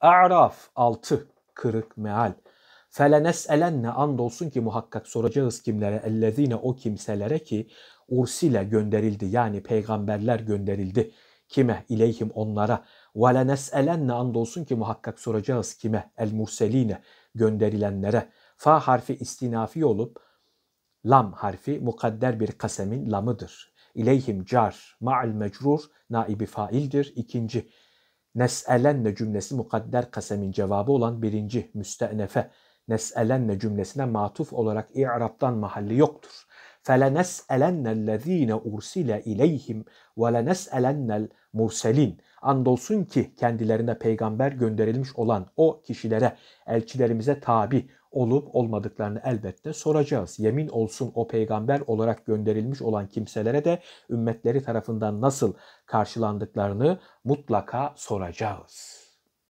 A'raf 6 kırık meal. Felenes'elenne andolsun ki muhakkak soracağız kimlere ellezine o kimselere ki ursile gönderildi yani peygamberler gönderildi. Kime? İleyhim onlara. Ve lenes'elenne andolsun ki muhakkak soracağız kime? El murseline gönderilenlere. Fa harfi istinafi olup lam harfi mukadder bir kasemin lamıdır. İleyhim car ma'al mecrur naibi faildir. İkinci nes'elenne cümlesi mukadder kasemin cevabı olan birinci müstenefe nes'elenne cümlesine matuf olarak i'raptan mahalli yoktur. فَلَنَسْأَلَنَّ الَّذ۪ينَ اُرْسِلَ اِلَيْهِمْ وَلَنَسْأَلَنَّ الْمُرْسَلِينَ Andolsun ki kendilerine peygamber gönderilmiş olan o kişilere, elçilerimize tabi olup olmadıklarını elbette soracağız. Yemin olsun o peygamber olarak gönderilmiş olan kimselere de ümmetleri tarafından nasıl karşılandıklarını mutlaka soracağız.''